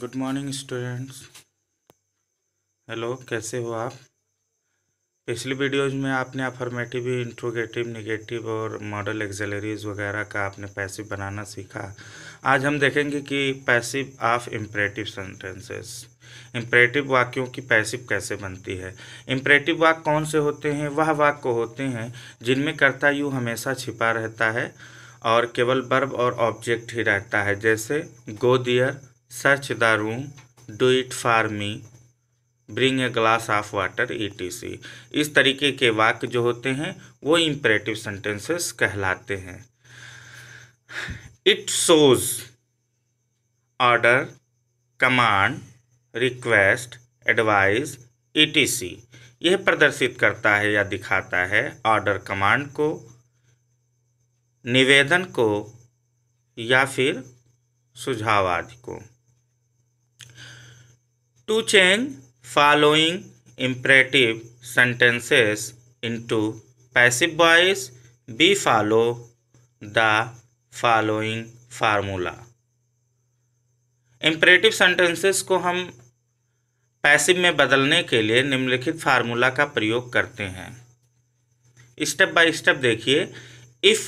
good morning students hello कैसे हो आप पिछली वीडियोज में आपने अफर्मेटिव इंट्रोगेटिव निगेटिव और मॉडल एग्जेलरीज वगैरह का आपने पैसिव बनाना सीखा आज हम देखेंगे कि passive of imperative sentences imperative वाक्यों की पैसिव कैसे बनती है इम्परेटिव वाक कौन से होते हैं वह वाक्य होते हैं जिनमें कर्ता यू हमेशा छिपा रहता है और केवल बर्ब और ऑब्जेक्ट ही रहता है जैसे go there search the room do it for me bring a glass of water E T C इस तरीके के वाक्य जो होते हैं वो इम्परेटिव सेंटेंसेस कहलाते हैं it shows order command request advice E T C यह प्रदर्शित करता है या दिखाता है ऑर्डर कमांड को निवेदन को या फिर सुझाव आदि को to change following imperative sentences into passive voice be follow the following formula imperative sentences को हम पैसिव में बदलने के लिए निम्नलिखित फार्मूला का प्रयोग करते हैं स्टेप बाय स्टेप देखिए इफ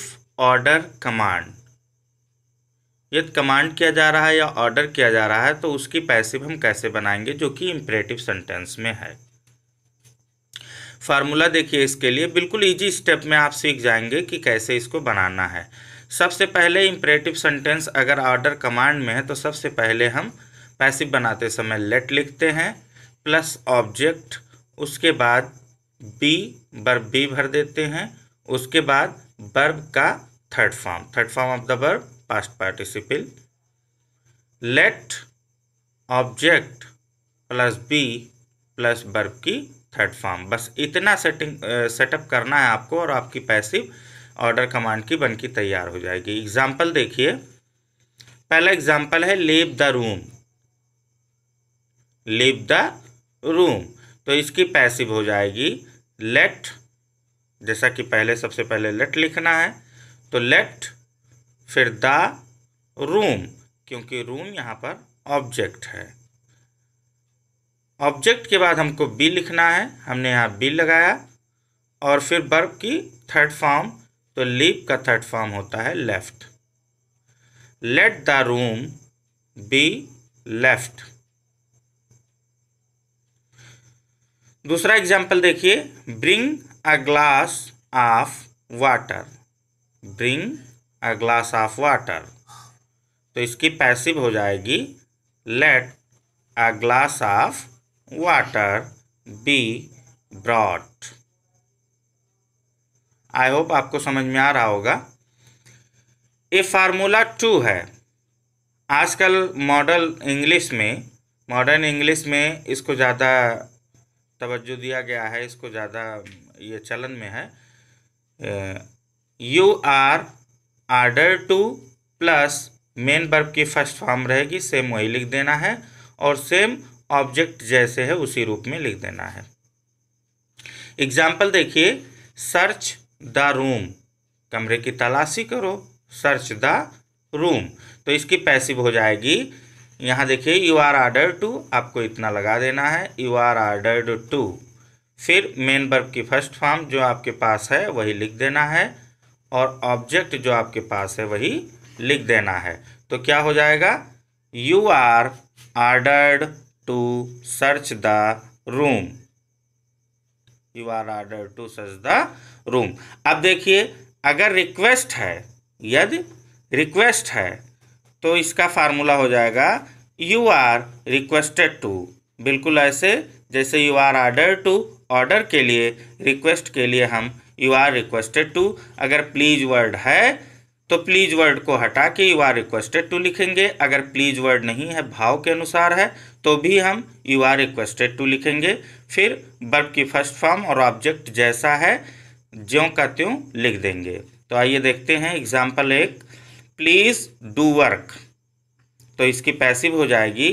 ऑर्डर कमांड यदि कमांड किया जा रहा है या ऑर्डर किया जा रहा है तो उसकी पैसिव हम कैसे बनाएंगे जो कि इम्परेटिव सेंटेंस में है फार्मूला देखिए इसके लिए बिल्कुल इजी स्टेप में आप सीख जाएंगे कि कैसे इसको बनाना है सबसे पहले इम्परेटिव सेंटेंस अगर ऑर्डर कमांड में है तो सबसे पहले हम पैसिव बनाते समय लेट लिखते हैं प्लस ऑब्जेक्ट उसके बाद बी बर्ब बी भर देते हैं उसके बाद बर्ब का third form third form of the verb past participle let object plus be plus verb की थर्ड फॉर्म बस इतना सेटिंग सेटअप करना है आपको और आपकी पैसिव ऑर्डर कमांड की बनकी तैयार हो जाएगी एग्जाम्पल देखिए पहला एग्जाम्पल है leave the room leave the room तो इसकी पैसिव हो जाएगी लेट जैसा कि पहले सबसे पहले लेट लिखना है तो लेट फिर द रूम क्योंकि रूम यहाँ पर ऑब्जेक्ट है ऑब्जेक्ट के बाद हमको बी लिखना है हमने यहाँ बी लगाया और फिर बर्ब की थर्ड फॉर्म तो लीप का थर्ड फॉर्म होता है left let the room be left दूसरा एग्जाम्पल देखिए bring a glass of water bring a glass of water तो इसकी पैसिव हो जाएगी let a glass of water be brought I hope आपको समझ में आ रहा होगा ये फार्मूला टू है आजकल मॉडल इंग्लिश में मॉडर्न इंग्लिश में इसको ज़्यादा तवज्जो दिया गया है इसको ज़्यादा ये चलन में है you uh, are order to plus main verb की फर्स्ट फॉर्म रहेगी सेम वही लिख देना है और सेम ऑब्जेक्ट जैसे है उसी रूप में लिख देना है एग्जाम्पल देखिए सर्च द रूम कमरे की तलाशी करो सर्च द रूम तो इसकी पैसिव हो जाएगी यहाँ देखिए यू आर आर्डर टू आपको इतना लगा देना है यू आर आर्डर टू फिर मेन वर्ब की फर्स्ट फॉर्म जो आपके पास है वही लिख देना है और ऑब्जेक्ट जो आपके पास है वही लिख देना है तो क्या हो जाएगा you are ordered to search the room you are order to search the room अब देखिए अगर रिक्वेस्ट है यदि रिक्वेस्ट है तो इसका फार्मूला हो जाएगा यू आर रिक्वेस्टेड टू बिल्कुल ऐसे जैसे you are order to order के लिए रिक्वेस्ट के लिए हम यू आर रिक्वेस्टेड टू अगर प्लीज वर्ड है तो प्लीज वर्ड को हटा के यू आर रिक्वेस्टेड टू लिखेंगे अगर प्लीज वर्ड नहीं है भाव के अनुसार है तो भी हम यू आर रिक्वेस्टेड टू लिखेंगे फिर बर्ब की फर्स्ट फॉर्म और ऑब्जेक्ट जैसा है ज्यों का त्यों लिख देंगे तो आइए देखते हैं एग्जाम्पल एक प्लीज़ डू वर्क तो इसकी पैसिव हो जाएगी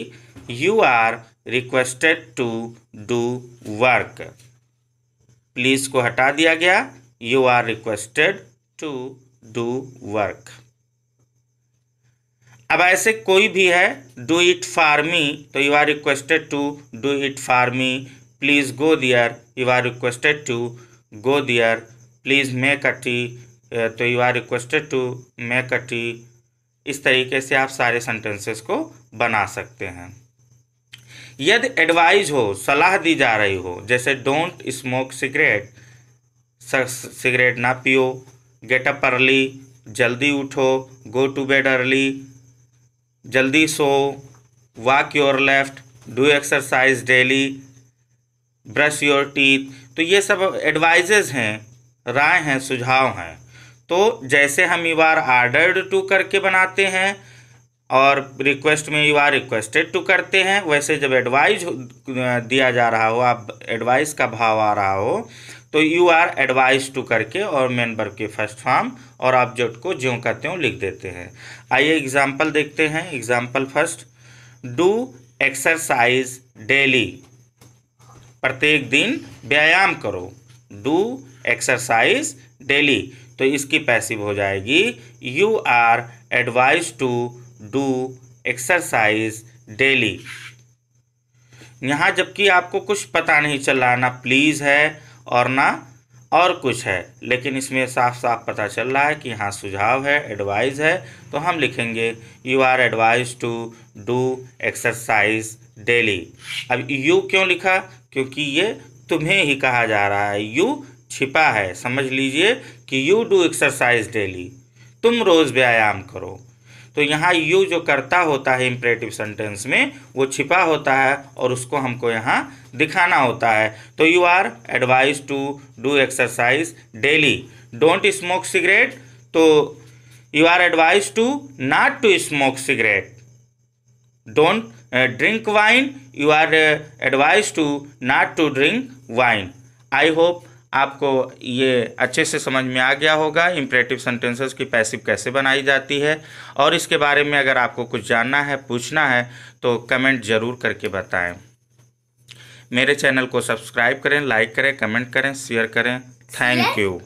you are requested to do work please को हटा दिया गया you are requested to do work अब ऐसे कोई भी है डू इट फार मी तो you are requested to do it for me please go there you are requested to go there please make a tea तो you are requested to make a tea इस तरीके से आप सारे sentences को बना सकते हैं यदि एडवाइज हो सलाह दी जा रही हो जैसे डोंट स्मोक सिगरेट सिगरेट ना पियो गेट अप अर्ली जल्दी उठो गो टू बेड अर्ली जल्दी सो walk your left do exercise daily brush your teeth तो ये सब एडवाइजेज हैं राय हैं सुझाव हैं तो जैसे हम इबार आर्डर्ड टू करके बनाते हैं और रिक्वेस्ट में यू आर रिक्वेस्टेड टू करते हैं वैसे जब एडवाइज दिया जा रहा हो आप एडवाइस का भाव आ रहा हो तो यू आर एडवाइज टू करके और मेन वर्ब के फर्स्ट फॉर्म और ऑब्जेक्ट को ज्यों का त्यों लिख देते हैं आइए एग्जाम्पल देखते हैं example first do exercise daily प्रत्येक दिन व्यायाम करो डू एक्सरसाइज डेली तो इसकी पैसिव हो जाएगी you are advise to do exercise daily यहाँ जबकि आपको कुछ पता नहीं चल रहा ना प्लीज़ है और ना और कुछ है लेकिन इसमें साफ साफ पता चल रहा है कि यहाँ सुझाव है एडवाइज है तो हम लिखेंगे you are advise to do exercise daily अब यू क्यों लिखा क्योंकि ये तुम्हें ही कहा जा रहा है यू छिपा है समझ लीजिए कि यू डू एक्सरसाइज डेली तुम रोज़ व्यायाम करो तो यहाँ यू जो करता होता है इम्परेटिव सेंटेंस में वो छिपा होता है और उसको हमको यहाँ दिखाना होता है तो you are advise to do exercise daily don't smoke cigarette तो you are advise to not to smoke cigarette don't drink wine you are advise to not to drink wine I hope आपको ये अच्छे से समझ में आ गया होगा imperative sentences की पैसिव कैसे बनाई जाती है और इसके बारे में अगर आपको कुछ जानना है पूछना है तो कमेंट ज़रूर करके बताएं मेरे चैनल को सब्सक्राइब करें लाइक करें कमेंट करें शेयर करें थैंक यू